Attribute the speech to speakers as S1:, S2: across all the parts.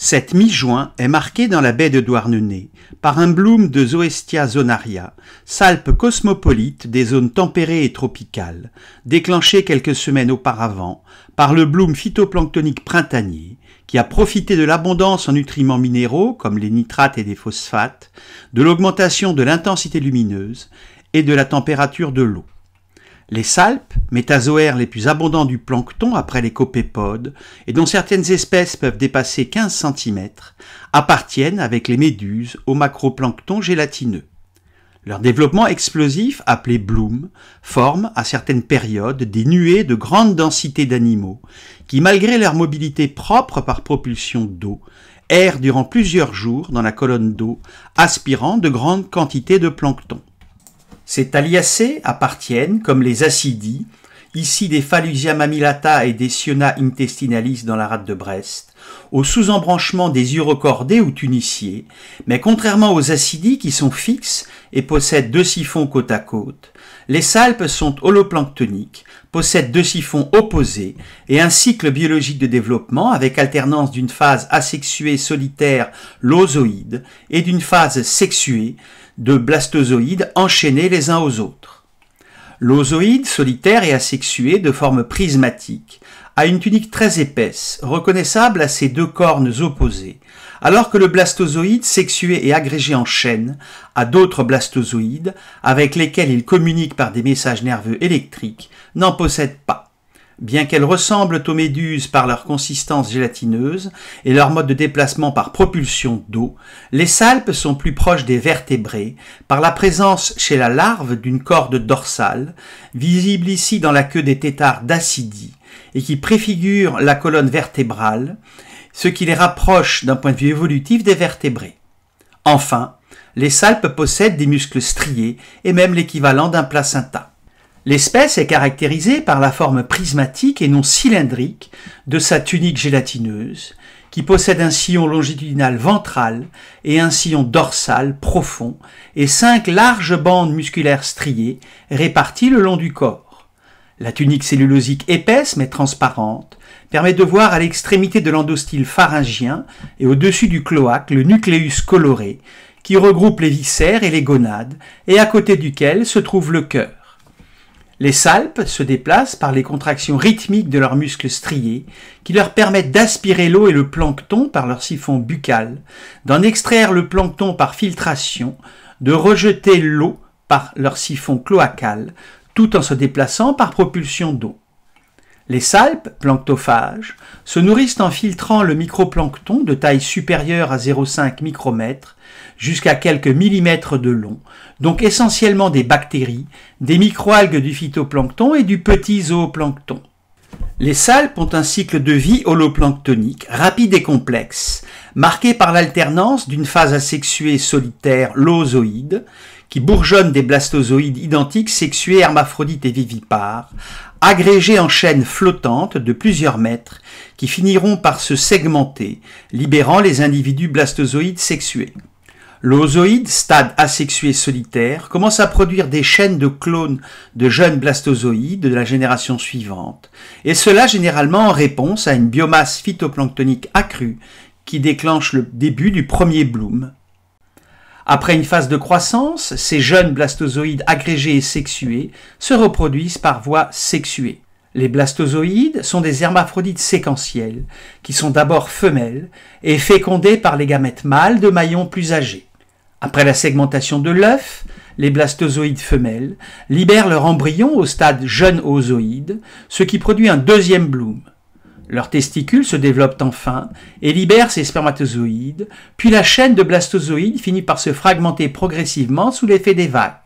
S1: Cette mi-juin est marquée dans la baie de Douarnenez par un bloom de Zoestia zonaria, salpe cosmopolite des zones tempérées et tropicales, déclenchée quelques semaines auparavant par le bloom phytoplanctonique printanier, qui a profité de l'abondance en nutriments minéraux comme les nitrates et des phosphates, de l'augmentation de l'intensité lumineuse et de la température de l'eau. Les salpes, métazoaires les plus abondants du plancton après les copépodes, et dont certaines espèces peuvent dépasser 15 cm, appartiennent avec les méduses au macroplancton gélatineux. Leur développement explosif, appelé bloom, forme à certaines périodes des nuées de grande densité d'animaux qui, malgré leur mobilité propre par propulsion d'eau, errent durant plusieurs jours dans la colonne d'eau, aspirant de grandes quantités de plancton. Ces Thaliacées appartiennent, comme les Acidies, ici des Phalusia mamillata et des Siona intestinalis dans la rate de Brest, au sous-embranchement des urocordés ou tuniciers, mais contrairement aux acidies qui sont fixes et possèdent deux siphons côte à côte, les salpes sont holoplanctoniques, possèdent deux siphons opposés et un cycle biologique de développement avec alternance d'une phase asexuée solitaire lozoïde et d'une phase sexuée de blastozoïdes enchaînés les uns aux autres. L'ozoïde, solitaire et asexué, de forme prismatique, a une tunique très épaisse, reconnaissable à ses deux cornes opposées, alors que le blastozoïde, sexué et agrégé en chaîne, à d'autres blastozoïdes, avec lesquels il communique par des messages nerveux électriques, n'en possède pas. Bien qu'elles ressemblent aux méduses par leur consistance gélatineuse et leur mode de déplacement par propulsion d'eau, les salpes sont plus proches des vertébrés par la présence chez la larve d'une corde dorsale, visible ici dans la queue des têtards d'acidie, et qui préfigure la colonne vertébrale, ce qui les rapproche d'un point de vue évolutif des vertébrés. Enfin, les salpes possèdent des muscles striés et même l'équivalent d'un placenta. L'espèce est caractérisée par la forme prismatique et non cylindrique de sa tunique gélatineuse, qui possède un sillon longitudinal ventral et un sillon dorsal profond et cinq larges bandes musculaires striées réparties le long du corps. La tunique cellulosique épaisse mais transparente permet de voir à l'extrémité de l'endostyle pharyngien et au-dessus du cloaque le nucléus coloré qui regroupe les viscères et les gonades et à côté duquel se trouve le cœur. Les salpes se déplacent par les contractions rythmiques de leurs muscles striés qui leur permettent d'aspirer l'eau et le plancton par leur siphon buccal, d'en extraire le plancton par filtration, de rejeter l'eau par leur siphon cloacal, tout en se déplaçant par propulsion d'eau. Les salpes, planctophages, se nourrissent en filtrant le microplancton de taille supérieure à 0,5 micromètre jusqu'à quelques millimètres de long, donc essentiellement des bactéries, des microalgues du phytoplancton et du petit zooplancton. Les salpes ont un cycle de vie holoplanctonique, rapide et complexe, marqué par l'alternance d'une phase asexuée solitaire lozoïde, qui bourgeonne des blastozoïdes identiques sexués hermaphrodites et vivipares, agrégés en chaînes flottantes de plusieurs mètres, qui finiront par se segmenter, libérant les individus blastozoïdes sexués. L'ozoïde, stade asexué solitaire, commence à produire des chaînes de clones de jeunes blastozoïdes de la génération suivante, et cela généralement en réponse à une biomasse phytoplanctonique accrue qui déclenche le début du premier bloom. Après une phase de croissance, ces jeunes blastozoïdes agrégés et sexués se reproduisent par voie sexuée. Les blastozoïdes sont des hermaphrodites séquentiels, qui sont d'abord femelles et fécondées par les gamètes mâles de maillons plus âgés. Après la segmentation de l'œuf, les blastozoïdes femelles libèrent leur embryon au stade jeune ozoïde, ce qui produit un deuxième bloom. Leurs testicules se développent enfin et libèrent ces spermatozoïdes, puis la chaîne de blastozoïdes finit par se fragmenter progressivement sous l'effet des vagues.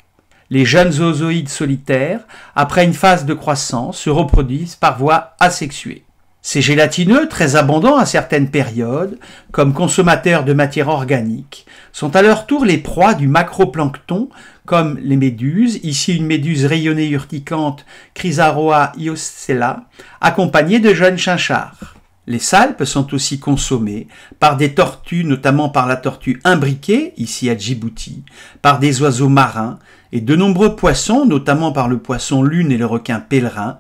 S1: Les jeunes ozoïdes solitaires, après une phase de croissance, se reproduisent par voie asexuée. Ces gélatineux, très abondants à certaines périodes, comme consommateurs de matière organique, sont à leur tour les proies du macroplancton, comme les méduses, ici une méduse rayonnée urticante, Chrysaroa iostella, accompagnée de jeunes chinchards. Les salpes sont aussi consommées par des tortues, notamment par la tortue imbriquée, ici à Djibouti, par des oiseaux marins, et de nombreux poissons, notamment par le poisson lune et le requin pèlerin,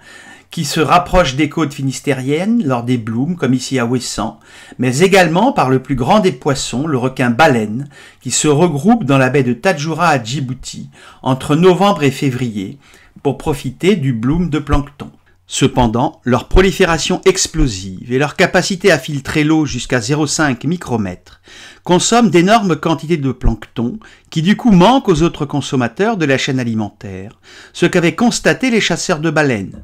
S1: qui se rapproche des côtes finistériennes lors des blooms, comme ici à Ouessant, mais également par le plus grand des poissons, le requin baleine, qui se regroupe dans la baie de Tadjoura à Djibouti entre novembre et février pour profiter du bloom de plancton. Cependant, leur prolifération explosive et leur capacité à filtrer l'eau jusqu'à 0,5 micromètre consomment d'énormes quantités de plancton qui du coup manquent aux autres consommateurs de la chaîne alimentaire, ce qu'avaient constaté les chasseurs de baleines,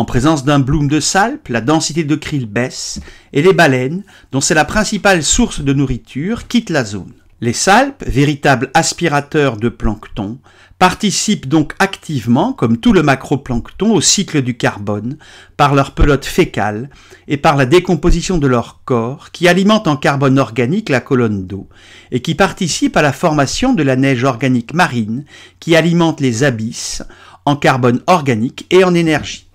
S1: en présence d'un bloom de salpe, la densité de krill baisse et les baleines, dont c'est la principale source de nourriture, quittent la zone. Les salpes, véritables aspirateurs de plancton, participent donc activement, comme tout le macroplancton, au cycle du carbone par leur pelote fécale et par la décomposition de leur corps qui alimente en carbone organique la colonne d'eau et qui participe à la formation de la neige organique marine qui alimente les abysses en carbone organique et en énergie.